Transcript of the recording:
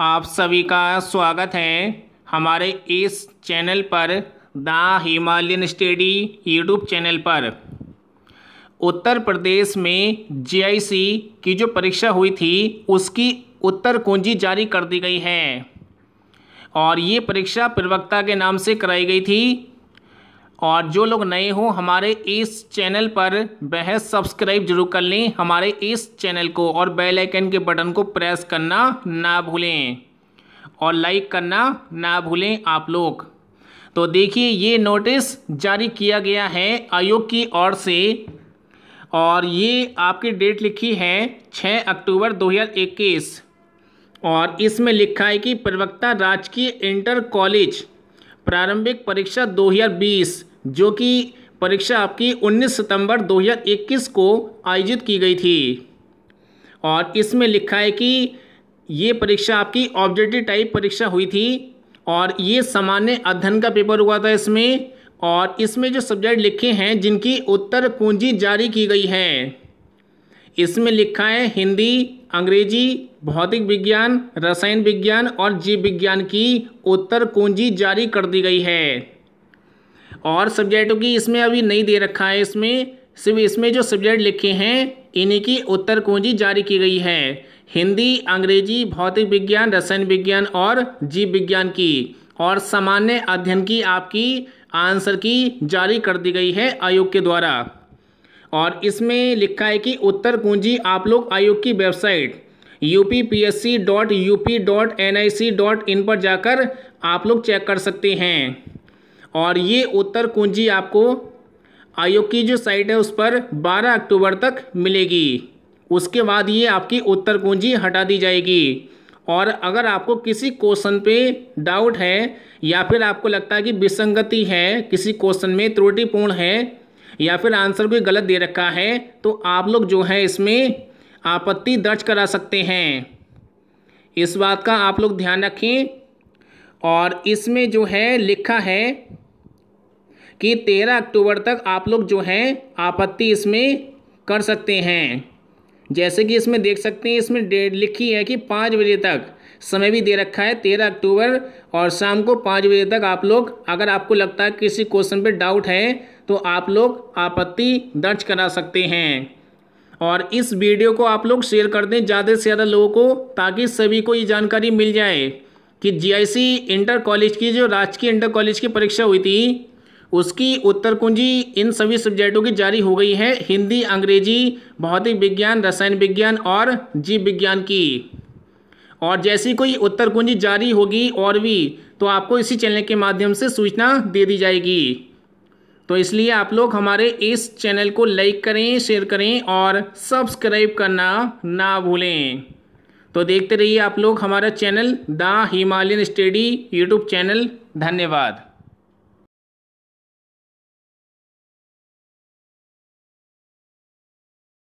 आप सभी का स्वागत है हमारे इस चैनल पर the Himalayan study YouTube channel पर उत्तर प्रदेश में जीआईसी की जो परीक्षा हुई थी उसकी उत्तर कुंजी जारी कर दी गई है और ये परीक्षा प्रवक्ता के नाम से कराई गई थी और जो लोग नए हो हमारे इस चैनल पर बहस सब्सक्राइब जरूर कर लें हमारे इस चैनल को और बेल आइकन के बटन को प्रेस करना ना भूलें और लाइक करना ना भूलें आप लोग तो देखिए ये नोटिस जारी किया गया है आयोग की ओर से और ये आपकी डेट लिखी है 6 अक्टूबर 2021 और इसमें लिखा है कि प्रवक्ता राजकीय इंटर कॉलेज प्रारंभिक परीक्षा 2020 जो कि परीक्षा आपकी 19 सितंबर 2021 को आयोजित की गई थी और इसमें लिखा है कि ये परीक्षा आपकी ऑब्जेक्टिव टाइप परीक्षा हुई थी और ये सामान्य अध्ययन का पेपर हुआ था इसमें और इसमें जो सब्जेक्ट लिखे हैं जिनकी उत्तर कुंजी जारी की गई है इसमें लिखा है हिंदी अंग्रेजी भौतिक विज्ञान रसायन विज्ञान और जीव विज्ञान की उत्तर कुंजी जारी कर दी गई है और सब्जेक्टों की इसमें अभी नहीं दे रखा है इसमें सिर्फ इसमें जो सब्जेक्ट लिखे हैं इन्हीं की उत्तर कुंजी जारी की गई है हिंदी अंग्रेजी भौतिक विज्ञान रसायन विज्ञान और जीव विज्ञान की और सामान्य अध्ययन की आपकी आंसर की जारी कर दी गई है आयोग के द्वारा और इसमें लिखा है कि उत्तर कुंजी आप लोग आयोग की website U P P S C dot U P dot N I C dot in पर जाकर आप लोग चेक कर सकते हैं और ये उत्तर कुंजी आपको आयोग की जो साइट है उस पर 12 अक्टूबर तक मिलेगी उसके बाद ये आपकी उत्तर कुंजी हटा दी जाएगी और अगर आपको किसी क्वेश्चन पे डाउट है या फिर आपको लगता है कि विसंगति है किसी क्वेश्चन में त्रुटिपूर्ण है या फिर आंसर कोई गलत दे रखा है तो आप लोग जो है इसमें आपत्ति दर्ज करा सकते हैं इस बात का आप लोग ध्यान रखें और इसमें जो है लिखा है कि 13 अक्टूबर तक आप लोग जो हैं आपत्ति इसमें कर सकते हैं जैसे कि इसमें देख सकते हैं इसमें डेट लिखी है कि पाँच बजे तक समय भी दे रखा है तेरह अक्टूबर और शाम को पाँच बजे तक आप लोग अगर आपको लगता है किसी क्वेश्चन पे डाउट है तो आप लोग आपत्ति दर्ज करा सकते हैं और इस वीडियो को आप लोग शेयर कर दें ज़्यादा से ज़्यादा लोगों को ताकि सभी को ये जानकारी मिल जाए कि जीआईसी इंटर कॉलेज की जो राजकीय इंटर कॉलेज की परीक्षा हुई थी उसकी उत्तर कुंजी इन सभी सब्जेक्टों की जारी हो गई है हिंदी अंग्रेजी भौतिक विज्ञान रसायन विज्ञान और जीव विज्ञान की और जैसी कोई उत्तर कुंजी जारी होगी और भी तो आपको इसी चैनल के माध्यम से सूचना दे दी जाएगी तो इसलिए आप लोग हमारे इस चैनल को लाइक करें शेयर करें और सब्सक्राइब करना ना भूलें तो देखते रहिए आप लोग हमारा channel the Himalayan study YouTube channel धन्यवाद